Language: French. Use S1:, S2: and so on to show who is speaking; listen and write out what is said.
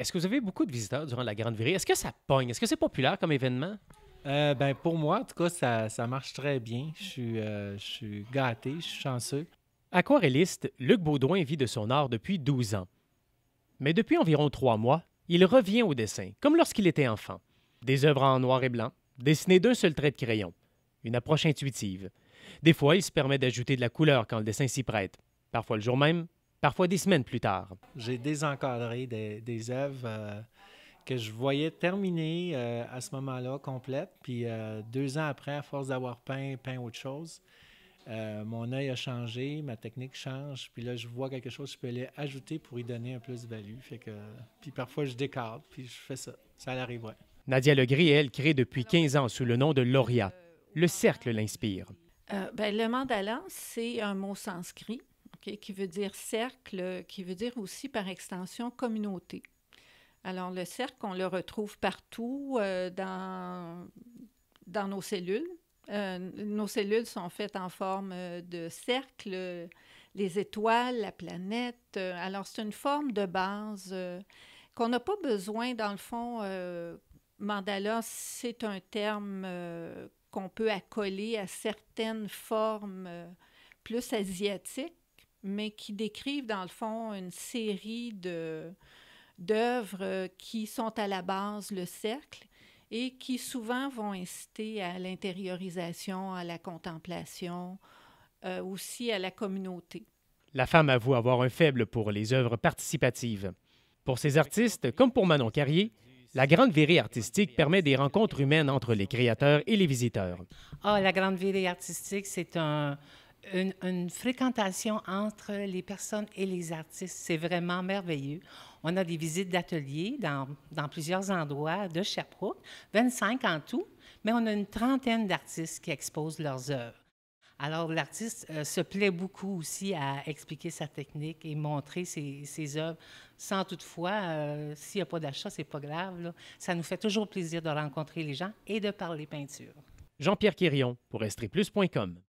S1: Est-ce que vous avez beaucoup de visiteurs durant la Grande Virée? Est-ce que ça pogne? Est-ce que c'est populaire comme événement? Euh, ben, pour moi, en
S2: tout cas, ça, marche très bien. Je suis, euh, je suis gâté, je suis chanceux.
S1: Aquarelliste, Luc Baudouin vit de son art depuis 12 ans. Mais depuis environ trois mois, il revient au dessin, comme lorsqu'il était enfant. Des œuvres en noir et blanc, dessinées d'un seul trait de crayon. Une approche intuitive. Des fois, il se permet d'ajouter de la couleur quand le dessin s'y prête. Parfois le jour même, parfois des semaines plus tard.
S2: J'ai désencadré des, des œuvres euh, que je voyais terminées euh, à ce moment-là, complètes. Puis euh, deux ans après, à force d'avoir peint, peint autre chose, mon œil a changé, ma technique change. Puis là, je vois quelque chose, je peux aller ajouter pour y donner un plus de value. Fait que, puis parfois, je décarte, puis je fais ça. Ça arrive, ouais.
S1: Nadia Legris, elle, crée depuis 15 ans sous le nom de Lauria. Le cercle l'inspire.
S3: ben, le mandala, c'est un mot sanskrit qui veut dire cercle, qui veut dire aussi par extension communauté. Alors le cercle, on le retrouve partout euh, dans, dans nos cellules. Euh, nos cellules sont faites en forme euh, de cercle, les étoiles, la planète. Alors c'est une forme de base qu'on n'a pas besoin, dans le fond, mandala, c'est un terme qu'on peut accoler à certaines formes plus asiatiques mais qui décrivent dans le fond une série de d'œuvres euh, qui sont à la base le cercle et qui souvent vont inciter à l'intériorisation, à la contemplation, euh, aussi à la communauté.
S1: La femme avoue avoir un faible pour les œuvres participatives. Pour ces artistes, comme pour Manon Carrier, la grande virée artistique permet des rencontres humaines entre les créateurs et les visiteurs.
S4: Ah, la grande virée artistique, c'est un, une, fréquentation entre les personnes et les artistes. C'est vraiment merveilleux. On a des visites d'ateliers dans, plusieurs endroits de Sherbrooke, 25 en tout, mais on a une trentaine d'artistes qui exposent leurs œuvres. Alors, l'artiste euh, se plaît beaucoup aussi à expliquer sa technique et montrer ses, œuvres, sans toutefois, euh, s'il n'y a pas d'achat, c'est pas grave. Ça nous fait toujours plaisir de rencontrer les gens et de parler peinture.
S1: Jean-Pierre Quirion pour Estriplus.com